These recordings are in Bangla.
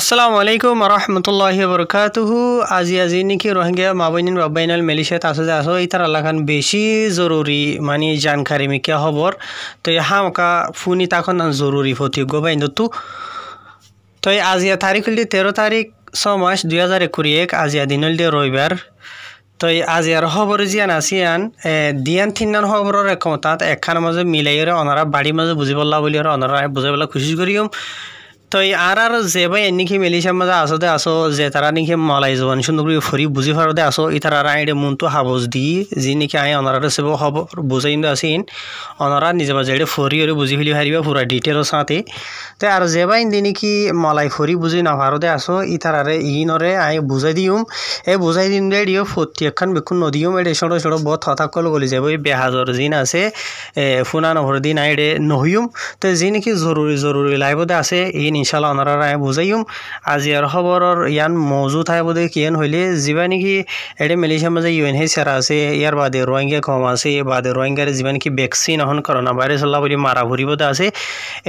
আসসালামু আলাইকুম রহমতুল্লাহি বরকাতুহু আজি আজি নাকি রোহিঙ্গা মাবইনিন বাবাইনাল মেলিশিয়াত আছে যে আসো এই তার এলাকান বেশি জরুরি মানে জানকারি মিকা খবর তো হামকা ফুনি তখন জরুরি ফতিক গো বাইন তো তো আজি তারিখ হলি তেরো তারিখ ছ মাস দুই হাজার একুরি এক আজি দিন হলি রবিবার তো আজি আর খবর জিয়ান আন দিয়ান থিনান খবরের একমতাত একখান মাজে মিলাই ওনারা বাড়ির মাঝে বুঝি পারলা বলি ওনারা বুঝাই পেলা খুশি করিম তই আর আর যে ভাই এনেকি মেলিশার মাঝে আসো দে আসো যে তারা নেকি মলাই জবান সুন্দর করে ফরি বুঝি ফারো দে আসো ইতার আর আইডে মনটো হাবজ দি যি নেকি আই অনারা সেব খবর বুঝাই ইন্দো আসিন অনারা নিজে মাঝে এটা ফরি ওরে বুঝি ফেলি হারিবা পুরা ডিটেলও সাথে তাই আর যে ভাই ইন্দি নেকি মলাই ফরি বুঝি না ফারো দে আসো ইতার আর ইনরে আই বুঝাই দিউম এ বুঝাই দিন রে ডিও ফতি একখান বেক্ষণ নদীও এডে সড়ো সড়ো বহ থতাকল গলি যাব এই বেহাজর জিন আছে ফুনা নহর দিন আইডে নহিউম তো যি নেকি জরুরি জরুরি লাইভ দে আছে এই ইনশাল্লাহ অনাৰ বুজাইম আজি আৰু খবৰৰ ইয়ান মৌজু ঠাই বোধ কি হ'লে যিমান নেকি এডে মেলেছিয়াৰ মাজে ইউ এন হেচ এৰা আছে ইয়াৰ বাদে ৰোহিংগা কম আছে বাদে ৰোহিংগাৰে যিমান নেকি ভেকচিন এখন কৰোণা ভাইৰাছ হ'লা বুলি মাৰা ঘূৰিব আছে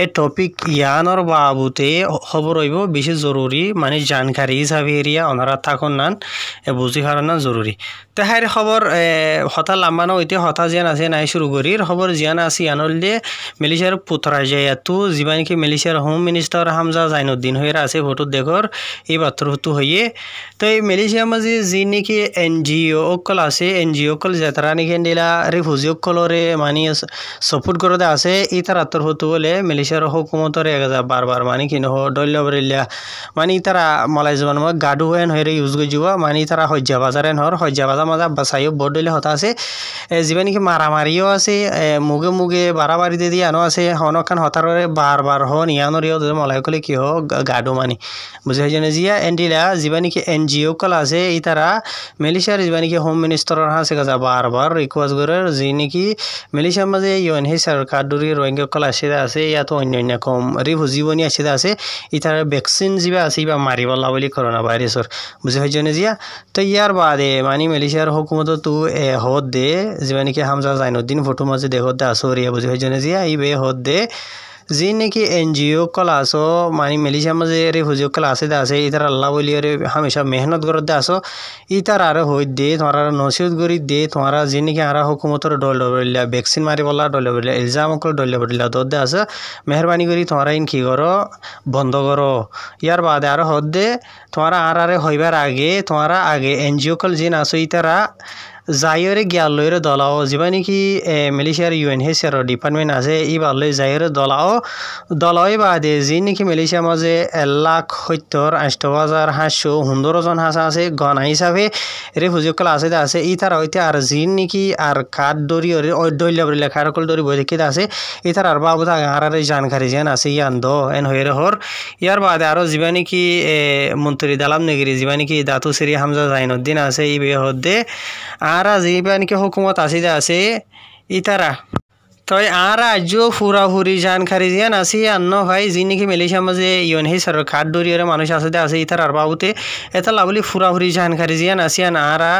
এই টপিক ইয়ানৰ বাবুতে খবৰ হ'ব বেছি জৰুৰী মানে জানকাৰী হিচাপে এৰিয়া অনাৰ থাকোন নান বুজি কাৰণে জৰুৰী তেহাইৰ খবৰ হঠাৎ লাম্বা নহয় হঠাৎ যেন আছে নাই চুৰু কৰি খবৰ যিয়ান আছে ইয়ান হ'লে মেলেছিয়াৰ পুথৰাজিয়াটো যিমান নেকি মেলেছিয়াৰ হোম মিনিষ্টাৰ হামজা জাইনুদ্দিন হইরা আছে ভোটত দেখর এই বাত্রভূত হইয়ে তো এই মালয়েশিয়া মাঝে যি নেকি এন জি অকল আছে এন জি অকল যাতারা নেকি দিলা রিফিউজি অকলরে মানে সাপোর্ট করতে আছে ই তার আত্মভূত হলে মালয়েশিয়ার হুকুমতরে এক হাজার বারবার মানে কি নহ দল্য বরিল্লা মানে তারা মালাই জবান মই গাডু হেন হয়ে ইউজ করে যাওয়া মানে তারা শয্যা বাজার হেন হর হজ্জা বাজার মাঝে বাসাইও বড় দলে হতা আছে যিবা নেকি মারামারিও আছে মুগে মুগে বাড়াবাড়িতে দিয়ে আনো আছে হনকান হতারে বারবার হন ইয়ানোরিও মলাই সকলে কি হোক গাডো মানে বুঝে হয়েছে জিয়া এন্ডিলা যিবানিকি এন জি অ' কল আছে ইতারা মালয়েশিয়ার যিবানিকি হোম মিনিস্টারের হাসে কাজা বারবার রিকোয়েস্ট করে যি নাকি মালয়েশিয়ার মাঝে ইউএন হে সরকার দূরে রোহিঙ্গা কল আসিদা আছে ইয়াতো অন্য অন্য কম রিভু জীবনী আসিদা আছে ইতারা ভ্যাকসিন যিবা আছে ইবা মারিবলা বুলি করোনা ভাইরাসর বুঝে হয়েছে জিয়া তো ইয়ার বাদে মানে মালয়েশিয়ার হুকুমত তো এ হদ দে যিবানিকি হামজা জাইনুদ্দিন ফটো মাঝে দেহত দে আসরিয়া বুঝে হয়েছে জিয়া ই বে হদ দে যি নেকি এন জি অ' ক্লাসও মানে মেলিশিয়া মাঝে রে হুজুর ক্লাস আছে ইতার আল্লাহ বলি রে হামেশা মেহনত করতে আসো ইতার আর হই দে তোমার নসিহত করি দে তোমার যি নেকি আর হুকুমতর ডল বলিলা ভ্যাকসিন মারি বললা ডল এলজাম অকল ডল বলিলা দত দে আছে মেহরবানি করি তোমার ইন কি করো বন্ধ করো ইয়ার বাদে আর হদ দে তোমার আর আর হইবার আগে তোমার আগে এন জি অ' কল যিন আসো ইতারা জায়রে গিয়ার লইরে দলাও যিবা নেকি মেলেশিয়ার ইউ এন এইচ ডিপাৰ্টমেণ্ট আছে ই বাৰলৈ জায়ৰে দলাও দলাই বাদে যি নেকি মেলেশিয়াৰ লাখ এলাখ সত্তৰ আঠ হাজাৰ সাতশ জন হাঁস আছে গণা হিচাপে ৰে সুযোগকাল আছে দা আছে ই তাৰ হইতে আর যি নেকি আৰু কাঠ দৰি অধ্যল্য বৰিলে কাঠকল দৰি বৈ দেখি আছে ই তাৰ আৰু বাবু আৰাৰে জানকাৰী যেন আছে ইয়ান দ এন হৈৰে হৰ ইয়াৰ বাদে আৰু যিবা নেকি মন্ত্ৰী দালাম নেগিৰি যিবা নেকি দাতু শ্ৰী হামজা জাইনুদ্দিন আছে ই বেহদে আরা যেবানকে হুকুমত আসিদা আছে ইতারা তই আরা আজও ফুরা ফুরি জান খারি আছে আসি আন্ন ভাই যি নেকি মেলেশিয়া মাঝে ইয়ন হেই সার খাট দরিয়ারে মানুষ আছে দে আছে ইতার আর বাবুতে এটা লাবলি ফুরা ফুরি জান খারি জিয়ান আসি আন আরা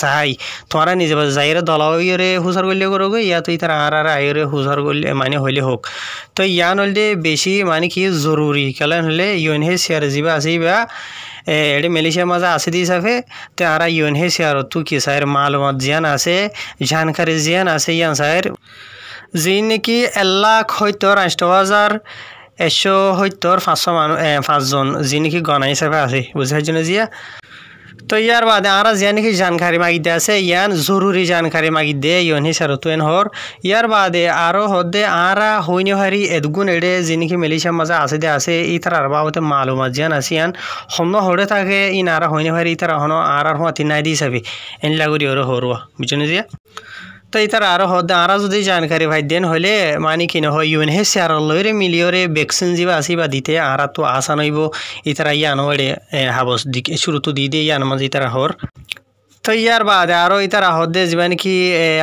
সাই তোরা নিজে বাজে যাইরে দলাওয়রে হুসার করলে করো গে ইয়া তো ইতার আর আর আয়রে হুসার করলে মানে হইলে হোক তো ইয়ান হলে বেশি মানে কি জরুরি কেলেন হলে ইয়ন হে শেয়ার যিবা আসি বা এটি মালয়েশিয়ার মাঝে আছে দি হিসাবে তে আরা ইউন হে শেয়ার তু কি সাইর মালুমাত জিয়ান আছে জানকারি জিয়ান আছে ইয়ান সাইর যি নেকি এলাখ হয়তো রাষ্ট্র হাজার একশো সত্তর পাঁচশো মানুষ পাঁচজন যি নেকি গণা হিসাবে আছে বুঝার জন্য জিয়া तो यार बाद आरा यानी कि जानकारी मागी दे से यान जरूरी जानकारी मागी दे योन ही सर तुन होर यार बाद आरो होदे आरा होइने हरी एदगुन एडे जिनकी मिलिशा मजा आसे दे आसे इतर अरबा होते मालूम जान आसियान हमनो होड़े ताके इन आरा होइने हरी इतर हनो आरा हो तिनाई दी सभी इन लागुरी और होरुआ बुझने दिया तो इतर आरो हो आरा जो जानकारी भाई देन হলে মানে কি নহয় ইউন হে শেয়ার লইরে মিলিয়রে ভ্যাকসিন যা বা দিতে আরা তো আশা নইব ইতারা ইয়ান হড়ে হাবস দিকে শুরু তো দিয়ে ইয়ান মাঝে ইতারা হর তো ইয়ার বাদে আরও ইতারা হদ্দে যিবা নাকি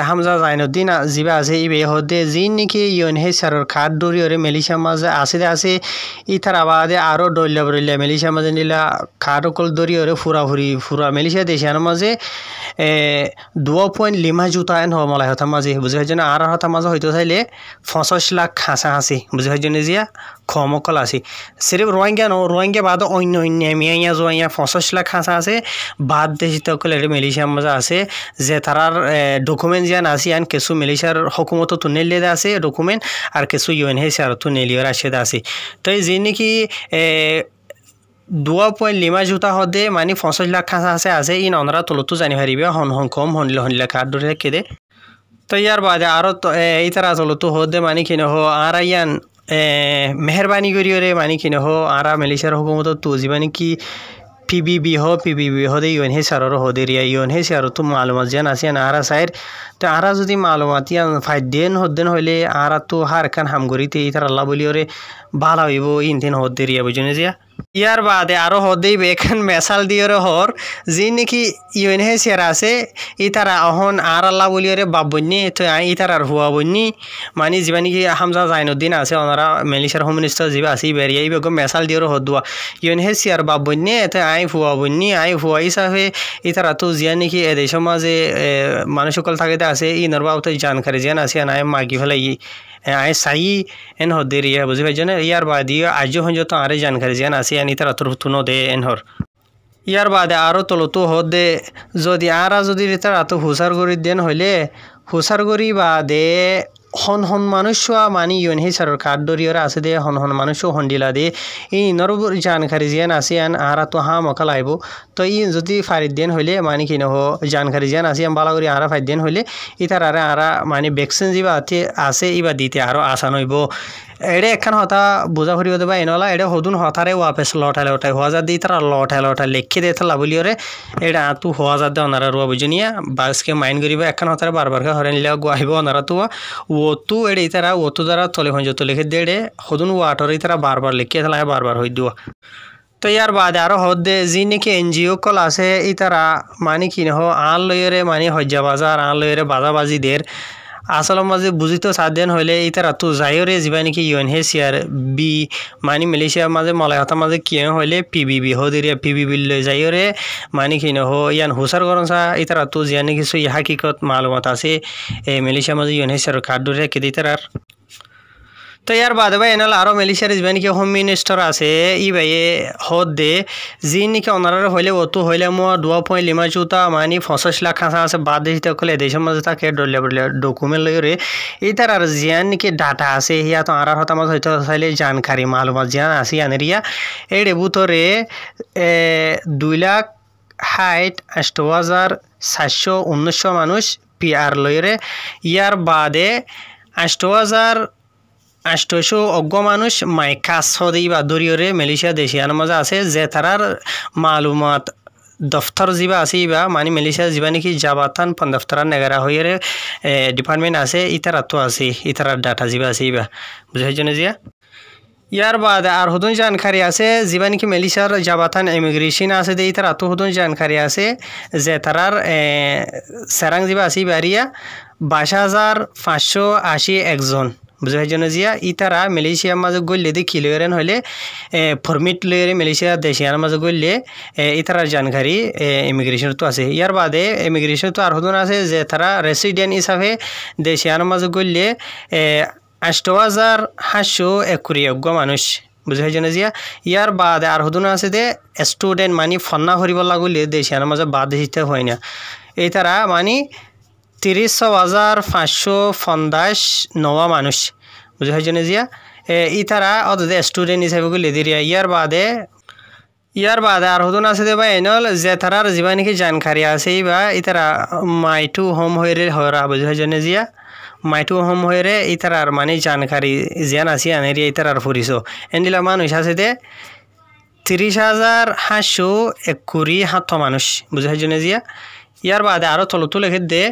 হামজা জাইনুদ্দিন যিবা আছে ইবে হদ্দে যি নেকি ইউন হে শেয়ারর খাত দরিয়রে মেলিশা মাঝে আছে আছে ইতারা বাদে আরও ডল্লা বরল্লা মেলিশা মাঝে নিলা খাট অকল দরিয়রে ফুরা ফুরি ফুরা মেলিশা দেশিয়ার মাঝে দু পয়েন্ট লিমা এন হব মলাই হতা মাঝে বুঝি হয় আর হতা মাঝে হয়তো চাইলে পঁচাশ লাখ হাসা হাসি বুঝি হয় খম অকল আছে সিরিফ রোহিঙ্গা ন রোহিঙ্গা বাদ অন্য অন্য মিয়াইয়া জোয়াইয়া পঁচাশ লাখ হাসা আছে বাদ দেশিতকল এটা মিলিশিয়ার মাঝে আছে যে তারার ডকুমেন্ট যান আছে আন কিছু মিলিশিয়ার হকুমত তুনেলিয়ে আছে ডকুমেন্ট আর কিছু ইউএনএসআর তুনেলিয়ার আসে আছে তো যে নাকি দুয়া পয় লিমা জুতা হদে মানে লাখ খাঁচা আছে আছে ইন অনরা তুলতো জানি হারিবে হন হন কম হনলে হনলে খার দরে দে তো ইয়ার বাদে আরও এই তারা তুলতো দে মানে কিনে হো আর ইয়ান মেহরবানি করিয়রে মানে কিনে হো আরা মেলেশিয়ার হুকুমত তুজি মানে কি পি বি বি হ পি বি বি হদে ইউন হে সারর হদে রিয়া ইউন হে সার তো মালুমাত যেন আছে আরা সাইর তো আরা যদি মালুমাত ইয়ান ফাইট দেন হদ্দেন হইলে আরা তো হার খান হামগরিতে এই তারা আল্লাহ বলিয়রে ভালো হইব ইন দিন হদে রিয়া বুঝনে জিয়া ইয়ার বাদে আরও হদেই বেখান মেসাল দিয়রে হর যি নেকি ইউনহে সেরা আছে ইতারা অহন আর আল্লাহ বলিয়রে বাপ বন্যি তো ইতার আর হুয়া বন্যি মানে যিবা নেকি হামজা জাইনুদ্দিন আছে ওনারা মেলিশার হোম মিনিস্টার যিবা আছে বেরিয়া ইবেগ মেসাল দিয়রে হদুয়া ইউনহে সিয়ার বাপ বন্যি তো আই হুয়া বন্যি আই হুয়া হিসাবে ইতারা তো জিয়া নেকি এদেশ সমাজে মানুষ সকল থাকিতে আছে ইনর বাবতে জানকারি যেন আছে আই মাগি ফেলাই আই এনহ দেরি বুঝি পাইছো না ইয়ার বাদ আজও হঞ্জত আরে জানকারি জিয়ান আছে এনিতার অথর থুনো দে এনহর ইয়ার বাদে আরও তলতো হ দে যদি আর যদি তার আত হুসার গড়ি দেন হইলে হুসার গড়ি বাদে হন হন মানুষুয়া মানি ইউন হি সারর কার দরিয়রে আছে দে হন হন মানুষও হন্ডিলা দে ই নরবর জানকারি জিয়ান আছে আন আরা তো হা মকাল আইব তো ই যদি ফারিদ দেন হইলে মানে কি নহ জানকারি জিয়ান আছে আম বালা করে আরা ফাইদ দেন হইলে ইতার আরে আরা মানে ভ্যাকসিন যেবা আছে ইবা দিতে আরও আসান হইব এড়ে এখান হতা বোঝা ফুরিব দেবা এনলা এড়ে হদুন হতারে ওয়াপেস লটালে ওটাই হওয়া যা দিই তারা লঠাই লঠাই লেখি দিয়ে তার লাভলিওরে এড়ে আতু হওয়া যা দে অনারা রুয়া বুঝে নিয়ে বাসকে মাইন্ড করিব এখান হতারে বারবার হরে নিলে গুয়াহিব অনারা তু ওতু এড়ে তারা ওতু দ্বারা তলে হঞ্জ তো লিখে দেড়ে হদুন ওয়াটরে তারা বারবার লিখে তাহলে বারবার হই দিও তো ইয়ার বাদে আরও হদ্দে যি নাকি এন জি অ' কল আছে ই তারা মানে কি নহ আন লয়ৰে মানে হজ্জা বাজাৰ আন লয়ৰে বাজা বাজিদের আচলৰ মাজে বুজিতো চাদেন হ'লে এতিয়া ৰাতো যায়ৰে যিবা নেকি you hey C R B মানে মালয়েছিয়াৰ মাজে মলাইহাতৰ মাজে কিয় হ'লে পি বি বি হদিৰিয়া পি বি বি লৈ যায়ৰে মানে কি নহ ইয়ান হুচাৰ কৰণ চা এতিয়া ৰাতো যিয়া নেকি চু ইহা কিকত মালুমত আছে এই মালয়েছিয়াৰ মাজে U N H C R card দৰে কেতিয়া तो यार বাদে भाई एनल आरो मिलिशियार इजबैन के होम मिनिस्टर आसे इ भाई हद दे जी निके ओनारा হইলে অত হইলে মোর দুয়া পয়েন্ট লিমা চুতা মানি পঁচাশ লাখ খাঁচা আছে বাদ দিছে দিতে কলে দেশের মাঝে তাকে ডলে বলে ডকুমেন্ট লই রে এইটার আর জিয়ান নিকে ডাটা আছে হিয়া তো আরার হতা মাঝে হয়তো চাইলে জানকারি মালুমাত জিয়ান আছে ইয়ানেরিয়া এই রেবুতরে দুই লাখ হাইট আষ্ট হাজার সাতশো উনিশশো মানুষ পিআর লইরে ইয়ার বাদে আষ্ট হাজার আষ্টশো অজ্ঞ মানুষ মাইকাস বা দরিয়রে মেলেশিয়া দেশিয়ার আর মজা আছে যে তারার মালুমাত দফতর যিবা আছে ইবা মানে মেলেশিয়া যিবা নাকি জাবাতান পন দফতরান নেগারা হইয়ারে ডিপার্টমেন্ট আছে ইতারাতো আছে ইতারার ডাটা যিবা আছে ইবা বুঝে জন্য জিয়া ইয়ার বাদে আর হুদন জানকারি আছে যিবা নাকি মেলিশিয়ার যাবাথান ইমিগ্রেশন আছে দে ইতার আতো হুদুন জানকারি আছে যে তারার সেরাং যিবা আছে বারিয়া বাইশ হাজার পাঁচশো আশি একজন বুঝাই জন্য জিয়া তারা মালয়েশিয়ার মাঝে গইলে দেখি লয়েরেন হলে ফর্মিট লয়েরে মালয়েশিয়ার দেশিয়ার মাঝে ই তারা জানকারি ইমিগ্রেশন তো আছে ইয়ার বাদে ইমিগ্রেশন তো আর হতন আছে যে তারা রেসিডেন্ট হিসাবে দেশিয়ার মাঝে গইলে আষ্ট হাজার সাতশো একুরি মানুষ বুঝাই জানে জিয়া ইয়ার বাদে আর হদুন আছে দে স্টুডেন্ট মানে ফন্না হরিব লাগিলে দেশিয়ার মাঝে বাদ দিতে হয় না এই তারা মানে তিরিশ হাজার পাঁচশো পন্দাস নওয়া মানুষ বুঝা হয়েছে জিয়া ই তারা অত স্টুডেন্ট হিসাবে গুলি দিয়া ইয়ার বাদে ইয়ার বাদে আর হতুন আছে দেবা বা এনল যে তারার যা নাকি জানকারি আছে বা ই তারা মাইটু হোম হয়ে রে হরা বুঝা হয়েছে জিয়া মাইটু হোম হয়ে রে ই তারার মানে জানকারি জিয়ান আছি আনে রে ই তারার ফুরিস এনদিলা মানুষ আছে দে তিরিশ হাজার সাতশো এক কুড়ি সাতশো মানুষ বুঝা হয়েছে জিয়া ইয়ার বাদে আরও তলতো লেখে দে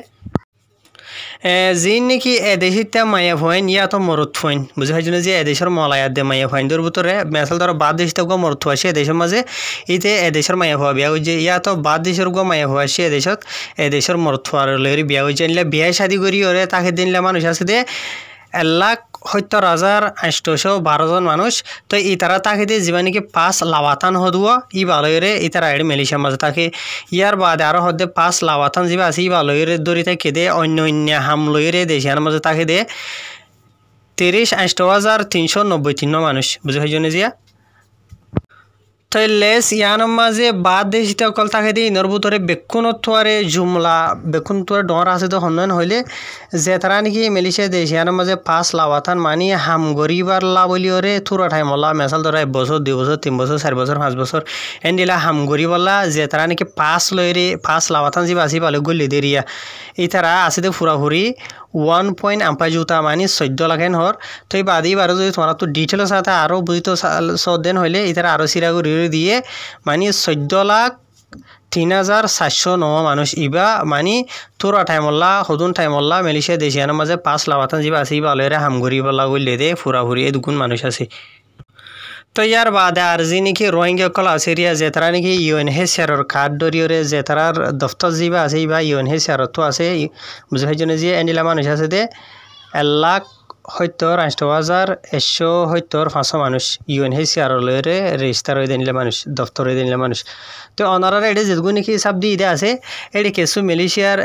যি নেকি এদেশিতা মায়া ভয়েন ইয়া তো মরত ফয়েন বুঝি পাইছো যে এদেশের মলায়াত দে মায়া ভয়েন দূর ভিতরে মেসাল ধরো বাদ দেশ তো মরত ফুয়াছে এদেশের মাঝে ইতে এদেশের মায়া ভুয়া বিয়া হয়েছে ইয়া তো বাদ দেশের গো মায়া ভুয়াছে এদেশত এদেশের মরত ফুয়ার লেরি বিয়া হয়েছে আনলে বিয়া শাদি করি ওরে তাকে দিনলে মানুষ আছে দে এক সত্তৰ হাজাৰ আষ্টশ বাৰজন মানুষ তো ইতারা তাকে দিয়ে যেমন নাকি পাঁচ লাভাথান হদুয়া ই বালয়ৰে ই তারা এড মেলিছিয়াৰ মাজে থাকে ইয়াৰ বাদে আৰু সদ্যে পাঁচ লাভাথান যে আছে ই বালয়ৰে দৌৰি থাকে দে অন্য অন্য হামলৈৰে দেশিয়াৰ মাঝে তাকে দে তিরিশ আষ্ট হাজার তিনশো নব্বই তিন মানুষ বুঝে হয় জিয়া তই লেচ ইয়ানৰ মাজে বাদ দে যেতিয়া অকল তাকে দেই ইনৰ বুটৰে বেক্ষুণত থোৱাৰে জুমলা বেক্ষুণটোৰে ডৰা আছে তো সন্মান হ'লে জেঠাৰা নেকি মেলিছে দে ইয়ানৰ মাজে পাঁচ লাৱাথান মানি হাম গৰিবাৰ লা বুলিয়ৰে থুৰা ঠাই মলা মেচাল ধৰা এবছৰ দুবছৰ তিনিবছৰ চাৰি বছৰ পাঁচ বছৰ এন দিলা হাম গৰিবলা নেকি পাঁচ লৈৰে পাঁচ লাৱাথান যি বাচি পালোঁ গৈ লেডেৰিয়া আছে দে ফুৰা ফুৰি ওৱান পইণ্ট আম্পাই জোতা মানে চৈধ্য লাখেন হর তো এই বাদি বারো যদি তোমার তো ডিটেলস সাথে আরও বুঝতে সদেন হইলে এটার আরও সিরা ঘুরিয়ে দিয়ে মানে চৈধ্য লাখ তিন হাজার সাতশো ন মানুষ ইবা মানে তোরা টাইমল্লা সদুন টাইমল্লা মেলেশিয়া দেশিয়ানের মাঝে পাঁচ লাভাতান যা আছে ইবা হাম ঘুরি পাল্লা গইলে দে ফুরা ফুরি এই দুগুণ মানুষ আছে তৈয়ার বাদে আর্জি নাকি রোহিঙ্গাসকল আছেরিয়া জেতারা নাকি ইউ এন হে চেয়াৰৰ কাঠ দৰিয়ৰে জেতাৰাৰ দফতৰ যি আছে ইবা ইউ এন হে চেয়াৰতো আছে সেইজনে যি এনিলা মানুহ আছে দে লাখ সত্তৰ আঠ হাজাৰ এশ সত্তৰ পাঁচশ মানুষ ইউ এন হে চেয়াৰলৈৰে ৰেজিষ্টাৰ হৈ দিলে মানুষ দফতৰ হৈ দিলে মানুষ তো অনাৰাৰ এডে যেটুকু নেকি চাপ দি এতিয়া আছে এডে কেঁচু মেলেছিয়াৰ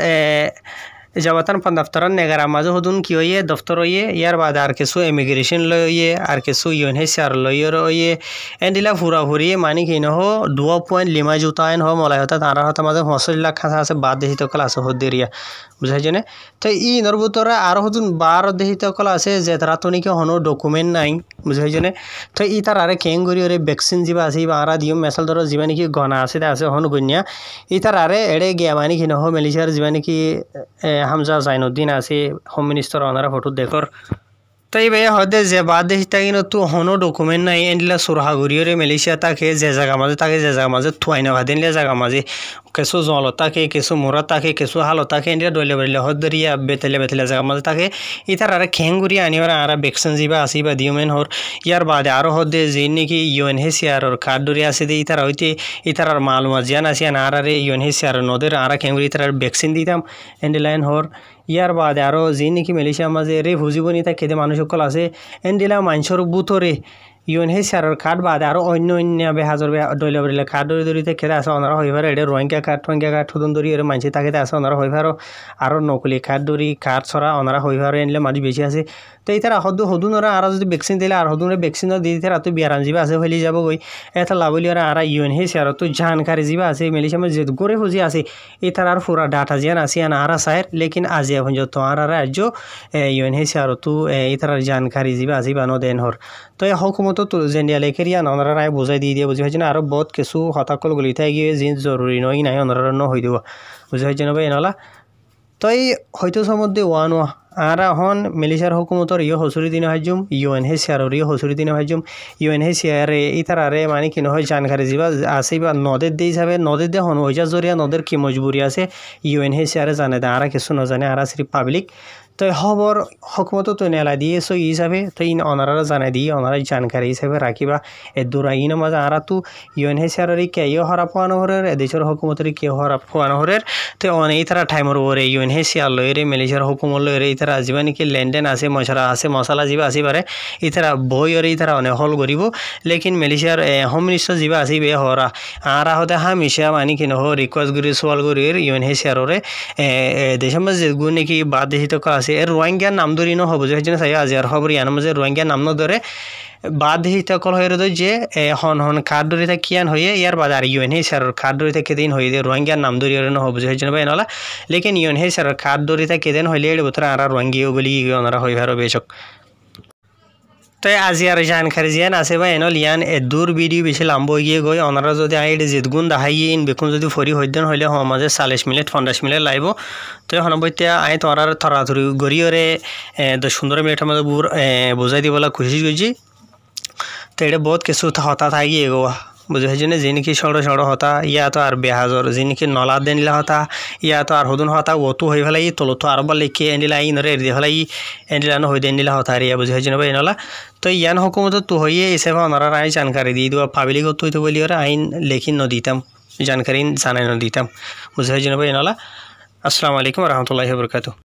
جواتن پن دفترن نگر آمازه هدون کیویه دفتر اویه یار بعد آرکسو امیگریشن لویه آرکسو یونه سیار لویه رویه اندیلا فورا فوریه مانی که اینه ها دو پوینت لیما جوتا این ها مولای هتا تانرا هتا مازه خوصل اللہ خانسا سے بعد دهی تو کلاسه هد دیریا بزای جنه تا ای نربو تو را آر هدون بار دهی تو کلاسه زیترا تونی که هنو ڈوکومن نائن বুঝাইছনে তো ই তার আরে কেং করি ওরে ভ্যাকসিন যা আছে বাংলা দিও মেসাল ধর যা নাকি ঘনা আছে তা আছে হনগন্যা ই তার আরে এড়ে গেমানি কি নহ মেলিছে আর যা নাকি হামজা জাইনুদ্দিন আছে হোম মিনিস্টার অনারা ফটো দেখর तई भैया हदे जेबाद हितागिनो तु हनो डकुमेन्ट नाइ एन्डला सुरहा और मेलेशिया तक जे जगह माजे तक जे जगह माजे थुआइना भादेनले जगह माजे केसु जलो ताके कैसो मोरा ताके केसु हालो ताके एन्डला डले बले हदरिया बेतले बेतले जगह माजे ताके इतार आ आरा आनी आ आरा बेक्सन आसी बा दिमेन होर यार बादे आरो हदे जेने की यूएन हेसियार और काडुरिया आसे दे इतार होइते इतार आर मालूमात जान आसियान आरा रे यूएन हेसियार नोदेर आरा खेंगुरी इतार बेक्सिन दिताम एन्डलाइन हर ইয়ার বাদে আরও যি নেকি মালয়েছিয়া মাজে রে ভুজিবনি তা খেদে মানুষসকল আছে এন দিলা মাংসর বুথরে ইউন সেই সাৰৰ কাঠ বাদে আৰু অন্য অন্য বেহাজৰ দলীয় বেৰিলে কাঠ দৰি দৰি খেতে আছে অনাৰ হৈ পাৰে এডে রোহিঙ্গা কাঠ রোহিঙ্গা কাঠ থুদন দৰি আৰু মানুহে তাকেতে আছে অনাৰ হৈ পাৰে আৰু নকলি কাঠ দৰি কাঠ চৰা অনাৰ হৈ পাৰে আনিলে মানুহ বেছি আছে তো এই তারা হদু হদু নরা আর যদি ভ্যাকসিন দিলে আর হদুনে ভ্যাকসিন দিয়ে তারা তো বিয়ারাম জিবা আছে ফেলি যাব গই এটা লাভলি আর আর ইউন সেই আর তো জানকারি জিবা আছে মেলি সামনে যে গড়ে খুঁজি আছে এই তার আর পুরা ডাটা জিয়ান আছে আর আর সাইর লেকিন আজি এখন যত আর আর আজ ইউন হেসি আর তো এই তার জানকারি জিবা আছে বা নদেন হর তো এই হকুমত মতো দিয়া লেখের ইয়ান অনারা বুঝাই দিয়ে দিয়ে বুঝি হয় আরও বহুত কিছু হতাকল গলি থাই গিয়ে যে জরুরি নয় নাই অনারা ন হয়ে দিব বুঝি হয় ভাই এনলা তই হয়তো সমদ্দে ওয়ান ওয়া আর হন মেলেশিয়ার হুকুমতর ইয়ে হসুরি দিন হাজুম ইউএন হে সিয়ারর ইয়ে হসুরি দিন হাজুম ইউএন হে সিয়ারে ইতার আরে মানে কি নহয় জানকারি যিবা আছে বা নদের দে হিসাবে নদের দে হন ওইজা জরিয়া নদের কি মজবুরি আছে ইউএন হে সিয়ারে জানে দে আর কিছু নজানে আর শ্রী পাবলিক তই খবৰ হকমতো তই নেলাদি আছ ই হিচাপে তই ইন অনাৰা জানাই দি অনাৰা জানকাৰী হিচাপে ৰাখিবা এদুৰা ইন মাজ আৰাতো ইয়ন হেচাৰৰে কেইও হৰা পোৱা নহৰেৰ এদেশৰ হকুমতৰে কিয় হৰা পোৱা নহৰেৰ তই অন ইতাৰা টাইমৰ ওৰে ইয়ন লৈ ৰে মেলেছিয়াৰ হকুমৰ লৈৰে ইতাৰা যিমান নেকি লেনদেন আছে মছলা আছে মছলা যিবা আছে পাৰে ইতাৰা বৈৰে ইতাৰা অনে হল কৰিব লেকিন মেলেছিয়াৰ হোমনিষ্ট যিবা আছে বে হৰা আৰা হতে হামিছা মানি কি নহ ৰিকুৱেষ্ট কৰি চোৱাল কৰি ইয়ন হেচিয়াৰৰে দেশৰ মাজে গুণ নেকি বাদ দেশিত আছে আছে এর রোহিঙ্গার নাম ধরি ন হব যে সেইজন্য চাই আজি আর খবর ইয়ান মাঝে রোহিঙ্গার নাম নদরে বাদ হিতা কল হয়ে রয় যে হন হন খাট ধরে থাকে কিয়ান হয়ে ইয়ার বাদ আর ইউএন হে স্যার খাট ধরে থাকে দিন হয়ে দিয়ে রোহিঙ্গার নাম ধরি ন হব যে সেইজন্য ভাই নলা লেকিন ইউএন হে স্যার খাট ধরে থাকে দেন হইলে বতরা আর রোহিঙ্গিও গলি ওনারা হয়ে ভারো বেশক তো আজি আর জানকারি জিয়ান আছে বা এনল ইয়ান এদূর ভিডিও বেশি লাম্ব হয়ে গিয়ে গই ওনারা যদি আই জিতগুণ দাহাই ইন বেকুন যদি ফরি হইদেন হইলে সমাজে চাল্লিশ মিনিট পঞ্চাশ মিনিট লাগব তো হনবত্যা আই তোরার থরাথরি গড়িয়রে দশ সুন্দর মিনিটের মধ্যে বুঝাই দিবলা কোশিস করছি তো এটা বহুত কিছু হতা থাকি এগোয়া বুঝো সেই জন্য যেনিকি সড়ো সড়ো হতা ইয়া তো আর বেহাজর যেনিকি নলা দেনিলা হতা ইয়া তো আর হদুন হতা ওতু হয়ে ফেলাই তলতো আর বলে কে এন্ডিলা ই নরে এড়ি ফেলাই এন্ডিলা ন হয়ে দেনিলা হতা ইয়া বুঝো সেই জন্য ভাই নলা তো ইয়ান হকুমত তু হইয়ে এসে ওনারা আইন জানকারি দিয়ে দেওয়া পাবলিক হতো হইতো বলি ওরা আইন লেখিন ন দিতাম জানকারি জানাই ন দিতাম বুঝে জন্য ভাই নলা আসসালামু আলাইকুম রহমতুল্লাহ বরকাতু